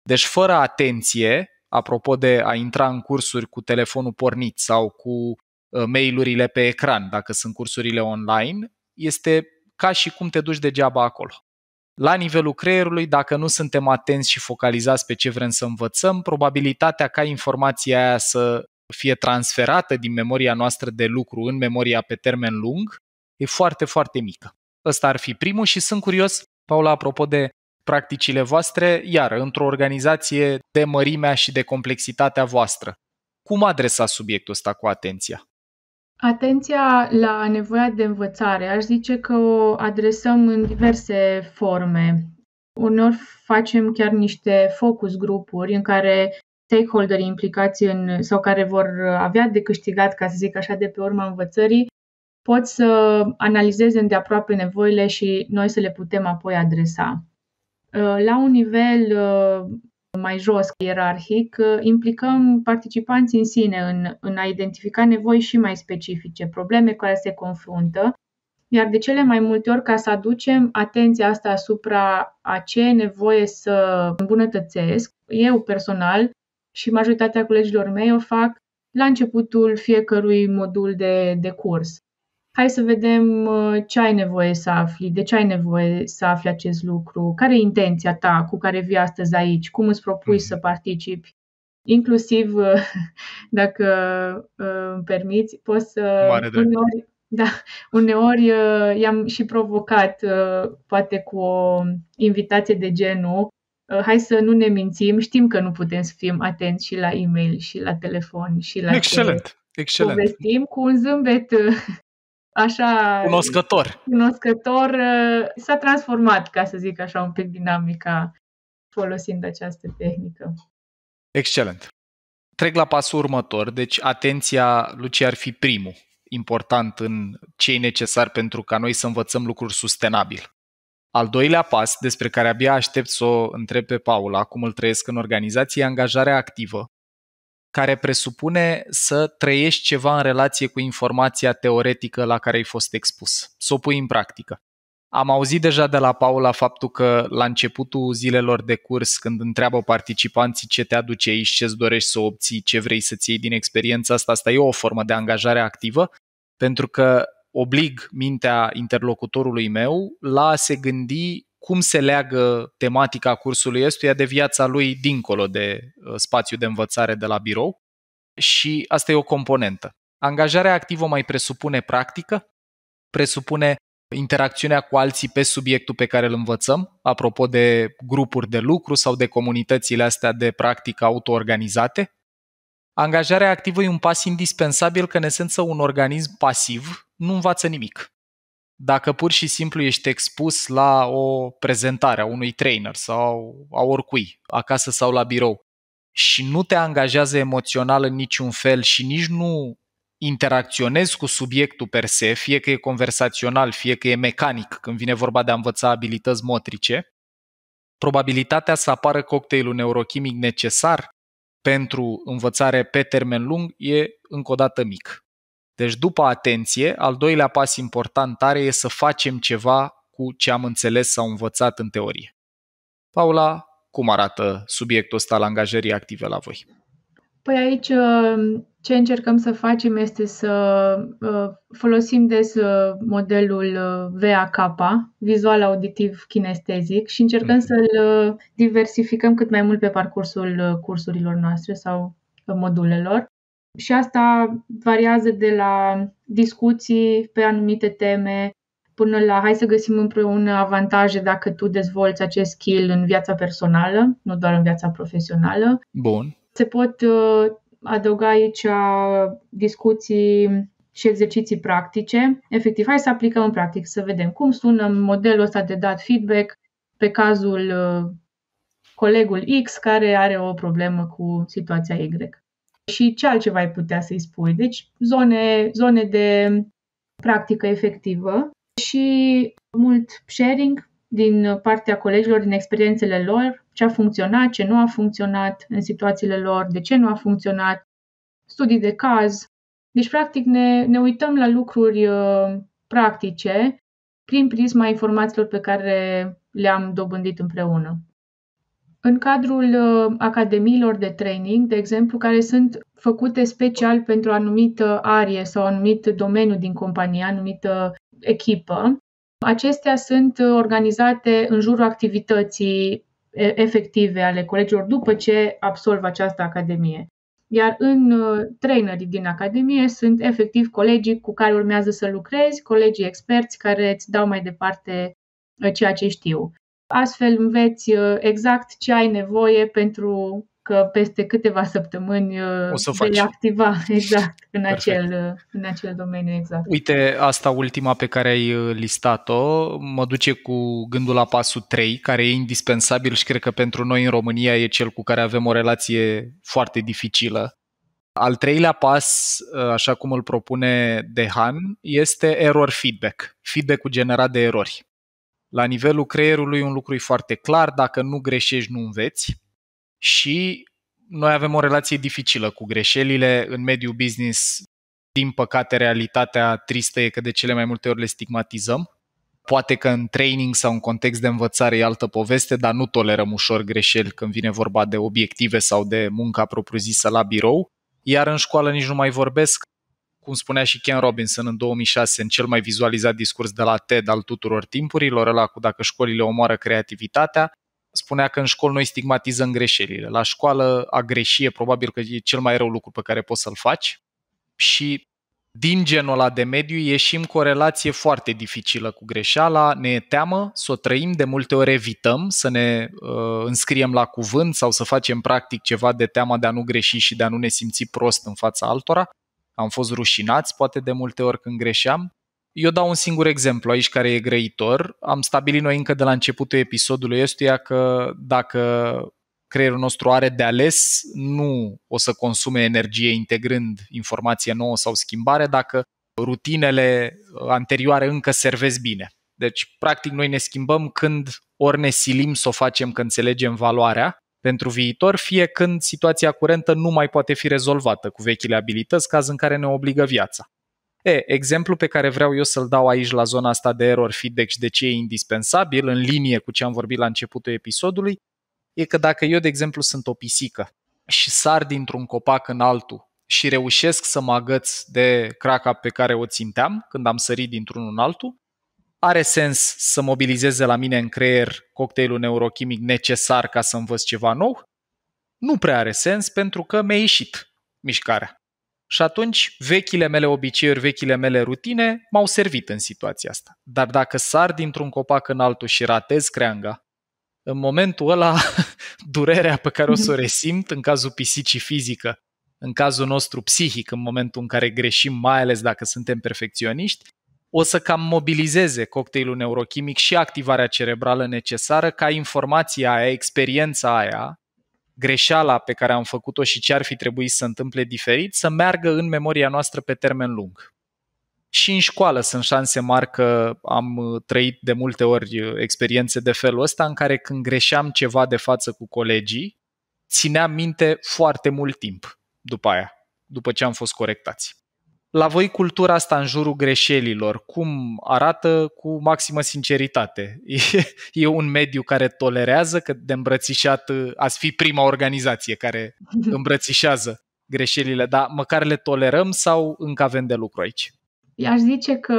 [SPEAKER 1] Deci fără atenție, apropo de a intra în cursuri cu telefonul pornit sau cu ă, mail-urile pe ecran, dacă sunt cursurile online, este ca și cum te duci degeaba acolo. La nivelul creierului, dacă nu suntem atenți și focalizați pe ce vrem să învățăm, probabilitatea ca informația aia să fie transferată din memoria noastră de lucru în memoria pe termen lung e foarte, foarte mică. Ăsta ar fi primul și sunt curios, Paula, apropo de practicile voastre, iar într-o organizație de mărimea și de complexitatea voastră. Cum adresați subiectul ăsta cu atenția?
[SPEAKER 2] Atenția la nevoia de învățare, aș zice că o adresăm în diverse forme. Uneori facem chiar niște focus grupuri în care stakeholderii implicați în, sau care vor avea de câștigat, ca să zic așa, de pe urma învățării, pot să analizeze îndeaproape nevoile și noi să le putem apoi adresa. Uh, la un nivel uh, mai jos, ierarhic, uh, implicăm participanții în sine în, în a identifica nevoi și mai specifice, probleme cu care se confruntă, iar de cele mai multe ori, ca să aducem atenția asta asupra a ce e nevoie să îmbunătățesc, eu personal și majoritatea colegilor mei o fac la începutul fiecărui modul de, de curs hai să vedem uh, ce ai nevoie să afli, de ce ai nevoie să afli acest lucru, care e intenția ta cu care vii astăzi aici, cum îți propui mm-hmm. să participi. Inclusiv, uh, [laughs] dacă uh, îmi permiți, poți să. uneori, da, uneori i-am și provocat, poate cu o invitație de genul, hai să nu ne mințim, știm că nu putem să fim atenți și la e-mail, și la telefon, și la. Excelent! Excelent. Povestim cu un zâmbet așa... Cunoscător. Cunoscător. Ă, s-a transformat, ca să zic așa, un pic dinamica folosind această tehnică.
[SPEAKER 1] Excelent. Trec la pasul următor, deci atenția Luci ar fi primul, important în ce e necesar pentru ca noi să învățăm lucruri sustenabil. Al doilea pas, despre care abia aștept să o întreb pe Paula, cum îl trăiesc în organizație, e angajarea activă, care presupune să trăiești ceva în relație cu informația teoretică la care ai fost expus, să o pui în practică. Am auzit deja de la Paula faptul că la începutul zilelor de curs, când întreabă participanții ce te aduce aici, ce-ți dorești să obții, ce vrei să-ți iei din experiența asta, asta e o formă de angajare activă, pentru că oblig mintea interlocutorului meu la a se gândi cum se leagă tematica cursului ăstuia de viața lui dincolo de uh, spațiu de învățare de la birou și asta e o componentă. Angajarea activă mai presupune practică, presupune interacțiunea cu alții pe subiectul pe care îl învățăm, apropo de grupuri de lucru sau de comunitățile astea de practică autoorganizate. Angajarea activă e un pas indispensabil că, în esență, un organism pasiv nu învață nimic dacă pur și simplu ești expus la o prezentare a unui trainer sau a oricui, acasă sau la birou, și nu te angajează emoțional în niciun fel și nici nu interacționezi cu subiectul per se, fie că e conversațional, fie că e mecanic, când vine vorba de a învăța abilități motrice, probabilitatea să apară cocktailul neurochimic necesar pentru învățare pe termen lung e încă o dată mic. Deci după atenție, al doilea pas important tare e să facem ceva cu ce am înțeles sau învățat în teorie. Paula, cum arată subiectul ăsta al angajării active la voi?
[SPEAKER 2] Păi aici uh, ce încercăm să facem este să uh, folosim des uh, modelul VAK, vizual auditiv kinestezic, și încercăm mm-hmm. să-l diversificăm cât mai mult pe parcursul cursurilor noastre sau modulelor și asta variază de la discuții pe anumite teme până la hai să găsim împreună avantaje dacă tu dezvolți acest skill în viața personală, nu doar în viața profesională. Bun. Se pot uh, adăuga aici uh, discuții și exerciții practice. Efectiv, hai să aplicăm în practic, să vedem cum sună modelul ăsta de dat feedback pe cazul uh, colegul X care are o problemă cu situația Y și ce altceva ai putea să-i spui. Deci zone, zone de practică efectivă și mult sharing din partea colegilor, din experiențele lor, ce a funcționat, ce nu a funcționat în situațiile lor, de ce nu a funcționat, studii de caz. Deci, practic, ne, ne uităm la lucruri uh, practice prin prisma informațiilor pe care le-am dobândit împreună în cadrul uh, academiilor de training, de exemplu, care sunt făcute special pentru anumită arie sau anumit domeniu din companie, anumită echipă, acestea sunt uh, organizate în jurul activității efective ale colegilor după ce absolvă această academie. Iar în uh, trainerii din academie sunt efectiv colegii cu care urmează să lucrezi, colegii experți care îți dau mai departe ceea ce știu. Astfel înveți uh, exact ce ai nevoie pentru că peste câteva săptămâni uh, o să vei activa [laughs] exact în acel, uh, în acel domeniu exact.
[SPEAKER 1] Uite, asta ultima pe care ai listat-o mă duce cu gândul la pasul 3, care e indispensabil și cred că pentru noi în România e cel cu care avem o relație foarte dificilă. Al treilea pas, așa cum îl propune Dehan, este error feedback, feedback-ul generat de erori. La nivelul creierului un lucru e foarte clar, dacă nu greșești, nu înveți. Și noi avem o relație dificilă cu greșelile. În mediul business, din păcate, realitatea tristă e că de cele mai multe ori le stigmatizăm. Poate că în training sau în context de învățare e altă poveste, dar nu tolerăm ușor greșeli când vine vorba de obiective sau de munca propriu-zisă la birou. Iar în școală nici nu mai vorbesc, cum spunea și Ken Robinson în 2006 în cel mai vizualizat discurs de la TED al tuturor timpurilor, ăla cu dacă școlile omoară creativitatea, spunea că în școli noi stigmatizăm greșelile. La școală a greșie probabil că e cel mai rău lucru pe care poți să-l faci și din genul ăla de mediu ieșim cu o relație foarte dificilă cu greșeala, ne e teamă să o trăim, de multe ori evităm să ne uh, înscriem la cuvânt sau să facem practic ceva de teama de a nu greși și de a nu ne simți prost în fața altora am fost rușinați poate de multe ori când greșeam. Eu dau un singur exemplu aici care e grăitor. Am stabilit noi încă de la începutul episodului ăstuia că dacă creierul nostru are de ales, nu o să consume energie integrând informație nouă sau schimbare dacă rutinele uh, anterioare încă servesc bine. Deci, practic, noi ne schimbăm când ori ne silim să o facem că înțelegem valoarea, pentru viitor, fie când situația curentă nu mai poate fi rezolvată cu vechile abilități, caz în care ne obligă viața. E, exemplu pe care vreau eu să-l dau aici la zona asta de error feedback și de ce e indispensabil, în linie cu ce am vorbit la începutul episodului, e că dacă eu, de exemplu, sunt o pisică și sar dintr-un copac în altul și reușesc să mă agăț de craca pe care o ținteam când am sărit dintr-unul în altul, are sens să mobilizeze la mine în creier cocktailul neurochimic necesar ca să învăț ceva nou? Nu prea are sens pentru că mi-a ieșit mișcarea. Și atunci, vechile mele obiceiuri, vechile mele rutine m-au servit în situația asta. Dar dacă sar dintr-un copac în altul și ratez creanga, în momentul ăla, [laughs] durerea pe care o să o resimt, în cazul pisicii fizică, în cazul nostru psihic, în momentul în care greșim, mai ales dacă suntem perfecționiști, o să cam mobilizeze cocktailul neurochimic și activarea cerebrală necesară ca informația aia, experiența aia, greșeala pe care am făcut-o și ce ar fi trebuit să întâmple diferit, să meargă în memoria noastră pe termen lung. Și în școală sunt șanse mari că am uh, trăit de multe ori uh, experiențe de felul ăsta în care când greșeam ceva de față cu colegii, țineam minte foarte mult timp după aia, după ce am fost corectați la voi cultura asta în jurul greșelilor, cum arată cu maximă sinceritate? E, [laughs] e un mediu care tolerează că de îmbrățișat ați fi prima organizație care [laughs] îmbrățișează greșelile, dar măcar le tolerăm sau încă avem de lucru aici?
[SPEAKER 2] Aș zice că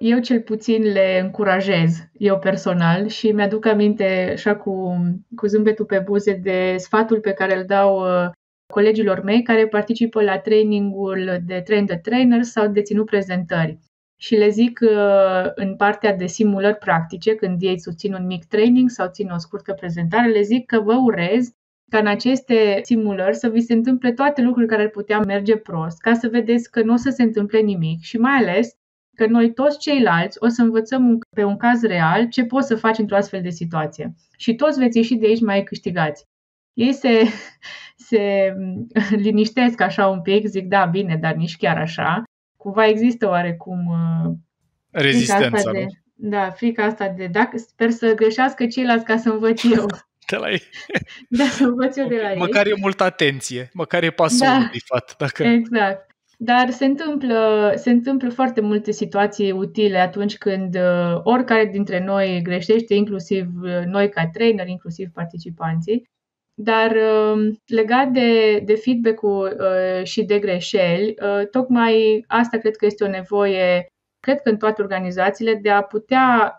[SPEAKER 2] eu cel puțin le încurajez, eu personal, și mi-aduc aminte așa cu, cu zâmbetul pe buze de sfatul pe care îl dau uh, colegilor mei care participă la trainingul de train the trainer sau de ținut prezentări. Și le zic uh, în partea de simulări practice, când ei susțin un mic training sau țin o scurtă prezentare, le zic că vă urez ca în aceste simulări să vi se întâmple toate lucrurile care ar putea merge prost, ca să vedeți că nu o să se întâmple nimic și mai ales că noi toți ceilalți o să învățăm pe un caz real ce poți să faci într-o astfel de situație. Și toți veți ieși de aici mai câștigați. Ei se, se [laughs] liniștesc așa un pic, zic da, bine, dar nici chiar așa. Cumva există oarecum uh,
[SPEAKER 1] rezistența. De,
[SPEAKER 2] da, frica asta de dacă sper să greșească ceilalți ca să învăț eu. [laughs] de la ei. [laughs] Da, să învăț eu de la ei. Măcar
[SPEAKER 1] e multă atenție, măcar e pasul da, fapt Dacă...
[SPEAKER 2] Exact. Dar se întâmplă, se întâmplă foarte multe situații utile atunci când uh, oricare dintre noi greșește, inclusiv uh, noi ca trainer, inclusiv participanții. Dar um, legat de, de feedback-ul uh, și de greșeli, uh, tocmai asta cred că este o nevoie, cred că în toate organizațiile, de a putea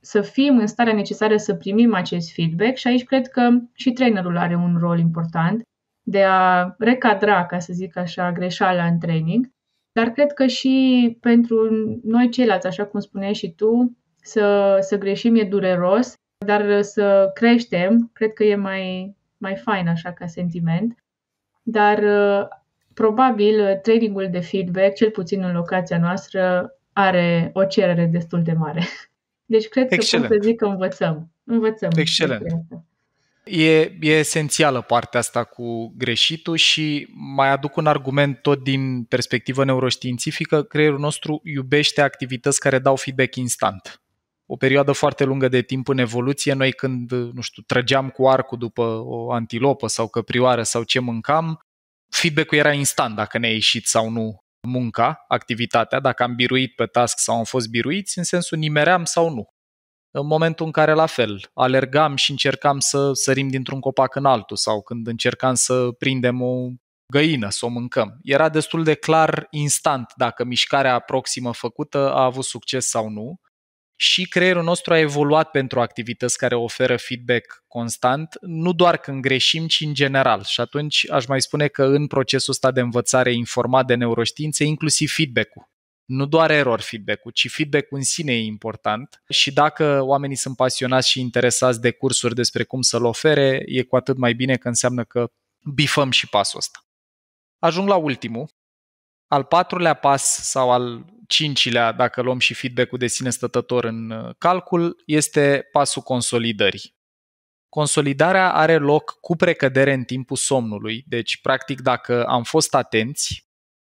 [SPEAKER 2] să fim în starea necesară să primim acest feedback și aici cred că și trainerul are un rol important de a recadra, ca să zic așa, greșeala în training, dar cred că și pentru noi ceilalți, așa cum spuneai și tu, să, să greșim e dureros, dar să creștem, cred că e mai, mai fain așa ca sentiment, dar uh, probabil uh, trainingul de feedback, cel puțin în locația noastră, are o cerere destul de mare. [laughs] Deci cred Excelent. că pot să zic că învățăm. Învățăm. Excelent.
[SPEAKER 1] E, e esențială partea asta cu greșitul și mai aduc un argument tot din perspectivă neuroștiințifică. Creierul nostru iubește activități care dau feedback instant o perioadă foarte lungă de timp în evoluție, noi când, nu știu, trăgeam cu arcul după o antilopă sau căprioară sau ce mâncam, feedback-ul era instant dacă ne-a ieșit sau nu munca, activitatea, dacă am biruit pe task sau am fost biruiți, în sensul nimeream sau nu. În momentul în care, la fel, alergam și încercam să sărim dintr-un copac în altul sau când încercam să prindem o găină, să o mâncăm. Era destul de clar instant dacă mișcarea aproximă făcută a avut succes sau nu și creierul nostru a evoluat pentru activități care oferă feedback constant, nu doar când greșim, ci în general. Și atunci aș mai spune că în procesul ăsta de învățare informat de neuroștiințe, inclusiv feedback-ul. Nu doar error feedback-ul, ci feedback-ul în sine e important și dacă oamenii sunt pasionați și interesați de cursuri despre cum să-l ofere, e cu atât mai bine că înseamnă că bifăm și pasul ăsta. Ajung la ultimul, al patrulea pas sau al cincilea, dacă luăm și feedback-ul de sine stătător în uh, calcul, este pasul consolidării. Consolidarea are loc cu precădere în timpul somnului, deci practic dacă am fost atenți,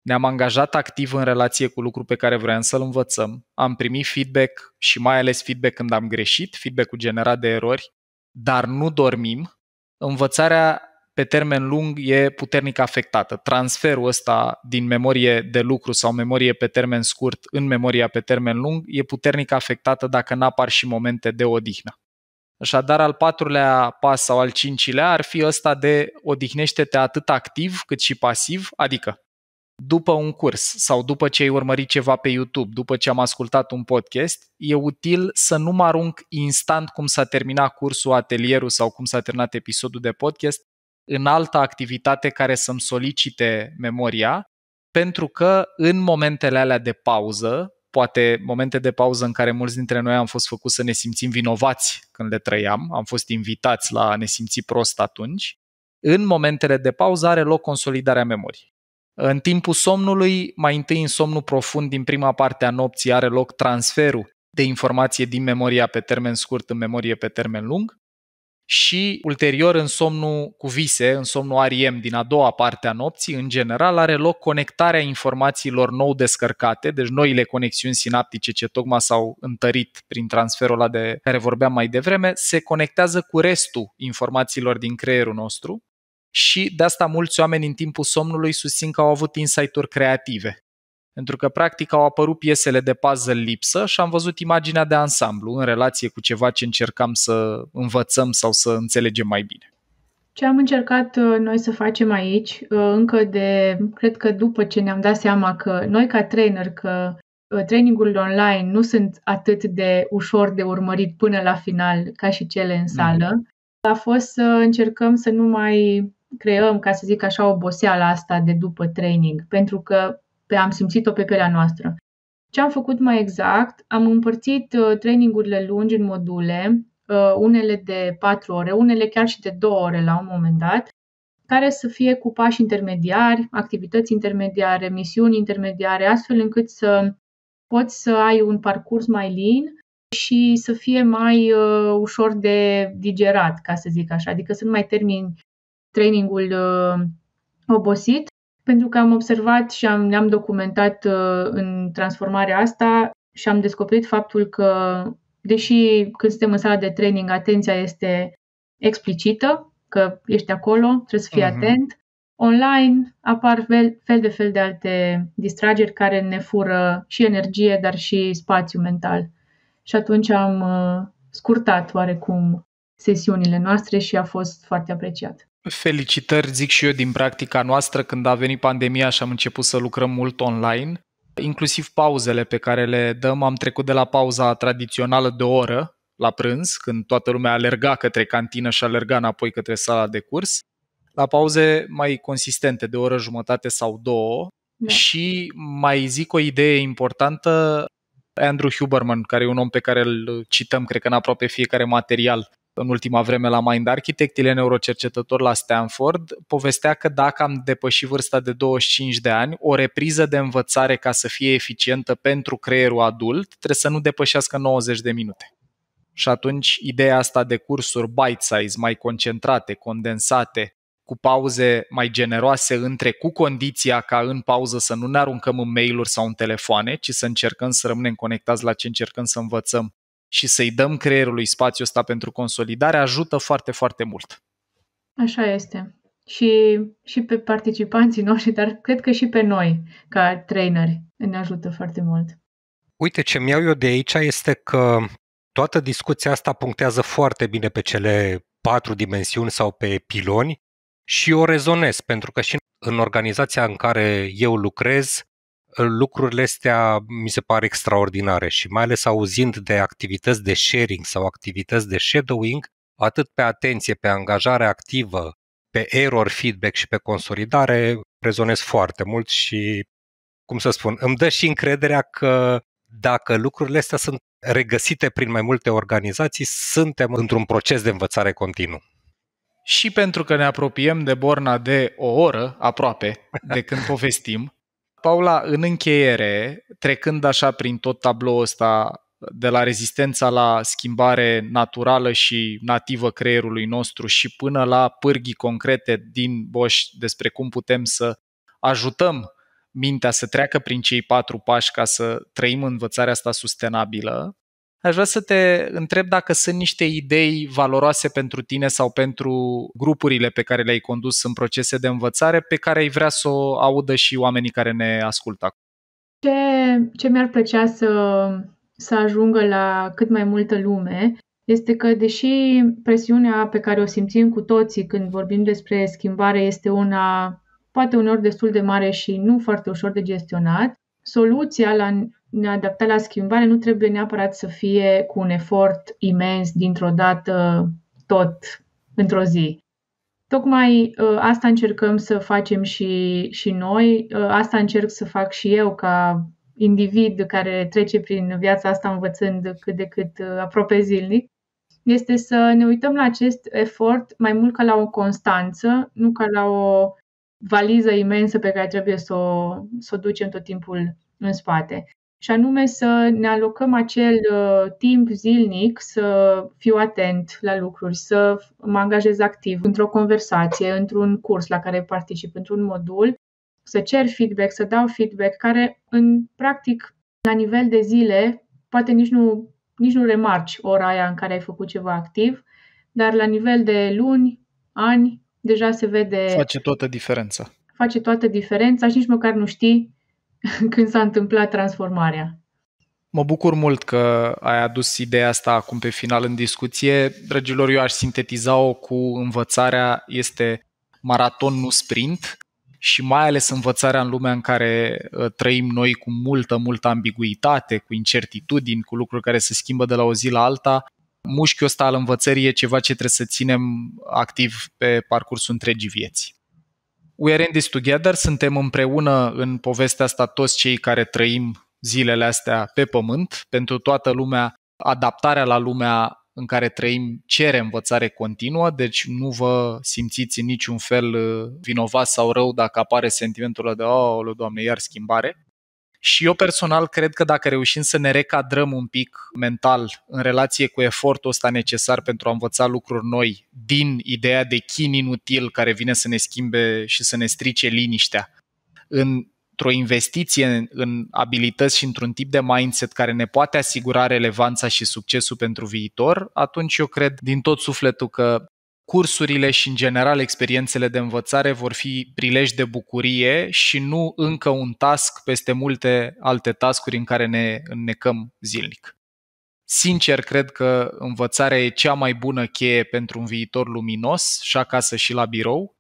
[SPEAKER 1] ne-am angajat activ în relație cu lucru pe care vroiam să-l învățăm, am primit feedback și mai ales feedback când am greșit, feedback-ul generat de erori, dar nu dormim, învățarea pe termen lung e puternic afectată. Transferul ăsta din memorie de lucru sau memorie pe termen scurt în memoria pe termen lung e puternic afectată dacă n-apar și momente de odihnă. Așadar, al patrulea pas sau al cincilea ar fi ăsta de odihnește-te atât activ cât și pasiv, adică după un curs sau după ce ai urmărit ceva pe YouTube, după ce am ascultat un podcast, e util să nu mă arunc instant cum s-a terminat cursul, atelierul sau cum s-a terminat episodul de podcast în alta activitate care să-mi solicite memoria, pentru că în momentele alea de pauză, poate momente de pauză în care mulți dintre noi am fost făcuți să ne simțim vinovați când le trăiam, am fost invitați la a ne simți prost atunci, în momentele de pauză are loc consolidarea memoriei. În timpul somnului, mai întâi în somnul profund din prima parte a nopții are loc transferul de informație din memoria pe termen scurt în memorie pe termen lung, și ulterior în somnul cu vise, în somnul REM din a doua parte a nopții, în general are loc conectarea informațiilor nou descărcate, deci noile conexiuni sinaptice ce tocmai s-au întărit prin transferul ăla de care vorbeam mai devreme, se conectează cu restul informațiilor din creierul nostru și de asta mulți oameni în timpul somnului susțin că au avut insight-uri creative, pentru că practic au apărut piesele de pază lipsă și am văzut imaginea de ansamblu în relație cu ceva ce încercam să învățăm sau să înțelegem mai bine.
[SPEAKER 2] Ce am încercat uh, noi să facem aici, uh, încă de, cred că după ce ne-am dat seama că noi ca trainer, că uh, trainingul online nu sunt atât de ușor de urmărit până la final ca și cele în mhm. sală, mm-hmm. a fost să încercăm să nu mai creăm, ca să zic așa, oboseala asta de după training, pentru că pe am simțit-o pe pielea noastră. Ce am făcut mai exact? Am împărțit uh, trainingurile lungi în module, uh, unele de 4 ore, unele chiar și de 2 ore la un moment dat, care să fie cu pași intermediari, activități intermediare, misiuni intermediare, astfel încât să poți să ai un parcurs mai lin și să fie mai uh, ușor de digerat, ca să zic așa. Adică să nu mai termini trainingul uh, obosit pentru că am observat și am, ne-am documentat uh, în transformarea asta și am descoperit faptul că, deși când suntem în sala de training, atenția este explicită, că ești acolo, trebuie să fii uh-huh. atent, online apar fel, fel de fel de alte distrageri care ne fură și energie, dar și spațiu mental. Și atunci am uh, scurtat oarecum sesiunile noastre și a fost foarte apreciat.
[SPEAKER 1] Felicitări, zic și eu, din practica noastră când a venit pandemia și am început să lucrăm mult online. Inclusiv pauzele pe care le dăm, am trecut de la pauza tradițională de o oră la prânz, când toată lumea alerga către cantină și alerga înapoi către sala de curs, la pauze mai consistente, de o oră jumătate sau două. Da. Și mai zic o idee importantă, Andrew Huberman, care e un om pe care îl cităm, cred că în aproape fiecare material, în ultima vreme la Mind Architect, el e neurocercetător la Stanford, povestea că dacă am depășit vârsta de 25 de ani, o repriză de învățare ca să fie eficientă pentru creierul adult trebuie să nu depășească 90 de minute. Și atunci ideea asta de cursuri bite-size, mai concentrate, condensate, cu pauze mai generoase între, cu condiția ca în pauză să nu ne aruncăm în mail-uri sau în telefoane, ci să încercăm să rămânem conectați la ce încercăm să învățăm și să-i dăm creierului spațiul ăsta pentru consolidare ajută foarte, foarte mult.
[SPEAKER 2] Așa este. Și, și pe participanții noștri, dar cred că și pe noi, ca traineri, ne ajută foarte mult.
[SPEAKER 4] Uite, ce mi-au eu de aici este că toată discuția asta punctează foarte bine pe cele patru dimensiuni sau pe piloni și o rezonez, pentru că și în organizația în care eu lucrez, lucrurile astea mi se par extraordinare și mai ales auzind de activități de sharing sau activități de shadowing, atât pe atenție, pe angajare activă, pe error feedback și pe consolidare, rezonez foarte mult și, cum să spun, îmi dă și încrederea că dacă lucrurile astea sunt regăsite prin mai multe organizații, suntem într-un proces de învățare continuu.
[SPEAKER 1] Și pentru că ne apropiem de borna de o oră aproape de când [laughs] povestim, Paula, în încheiere, trecând așa prin tot tabloul ăsta de la rezistența la schimbare naturală și nativă creierului nostru și până la pârghii concrete din Bosch despre cum putem să ajutăm mintea să treacă prin cei patru pași ca să trăim învățarea asta sustenabilă, Aș vrea să te întreb dacă sunt niște idei valoroase pentru tine sau pentru grupurile pe care le-ai condus în procese de învățare, pe care ai vrea să o audă și oamenii care ne ascultă.
[SPEAKER 2] Ce, ce mi-ar plăcea să, să ajungă la cât mai multă lume este că, deși presiunea pe care o simțim cu toții când vorbim despre schimbare este una poate uneori destul de mare și nu foarte ușor de gestionat, soluția la ne adapta la schimbare nu trebuie neapărat să fie cu un efort imens dintr-o dată tot într-o zi. Tocmai ă, asta încercăm să facem și, și noi, ă, asta încerc să fac și eu ca individ care trece prin viața asta învățând cât de cât ă, aproape zilnic, este să ne uităm la acest efort mai mult ca la o constanță, nu ca la o valiză imensă pe care trebuie să o, să o ducem tot timpul în spate și anume să ne alocăm acel uh, timp zilnic să fiu atent la lucruri, să mă angajez activ într-o conversație, într-un curs la care particip, într-un modul, să cer feedback, să dau feedback, care în practic, la nivel de zile, poate nici nu, nici nu remarci ora aia în care ai făcut ceva activ, dar la nivel de luni, ani, deja se vede... Face
[SPEAKER 1] toată diferența.
[SPEAKER 2] Face toată diferența și nici măcar nu știi [laughs] când s-a întâmplat transformarea.
[SPEAKER 1] Mă bucur mult că ai adus ideea asta acum pe final în discuție. Dragilor, eu aș sintetiza-o cu învățarea este maraton, nu sprint și mai ales învățarea în lumea în care ă, trăim noi cu multă, multă ambiguitate, cu incertitudini, cu lucruri care se schimbă de la o zi la alta. Mușchiul ăsta al învățării e ceva ce trebuie să ținem activ pe parcursul întregii vieți. We are in this together, suntem împreună în povestea asta toți cei care trăim zilele astea pe pământ. Pentru toată lumea, adaptarea la lumea în care trăim cere învățare continuă, deci nu vă simțiți în niciun fel uh, vinovat sau rău dacă apare sentimentul ăla de, oh, Doamne, iar schimbare. Și eu personal cred că dacă reușim să ne recadrăm un pic mental în relație cu efortul ăsta necesar pentru a învăța lucruri noi din ideea de chin inutil care vine să ne schimbe și să ne strice liniștea într-o investiție în, în abilități și într-un tip de mindset care ne poate asigura relevanța și succesul pentru viitor, atunci eu cred din tot sufletul că cursurile și, în general, experiențele de învățare vor fi prilej de bucurie și nu încă un task peste multe alte tascuri în care ne înnecăm zilnic. Sincer, cred că învățarea e cea mai bună cheie pentru un viitor luminos, și acasă și la birou.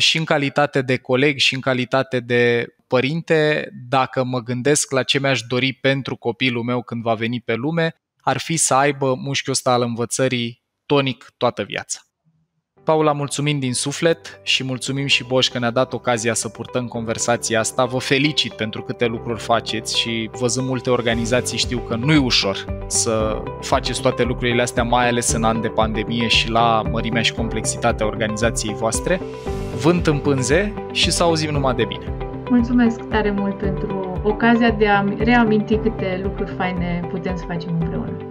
[SPEAKER 1] Și în calitate de coleg și în calitate de părinte, dacă mă gândesc la ce mi-aș dori pentru copilul meu când va veni pe lume, ar fi să aibă mușchiul ăsta al învățării tonic toată viața. Paula, mulțumim din suflet și mulțumim și Boș că ne-a dat ocazia să purtăm conversația asta. Vă felicit pentru câte lucruri faceți și văzând multe organizații știu că nu e ușor să faceți toate lucrurile astea, mai ales în an de pandemie și la mărimea și complexitatea organizației voastre. Vânt în pânze și să auzim numai de bine!
[SPEAKER 2] Mulțumesc tare mult pentru ocazia de a reaminti câte lucruri faine putem să facem împreună.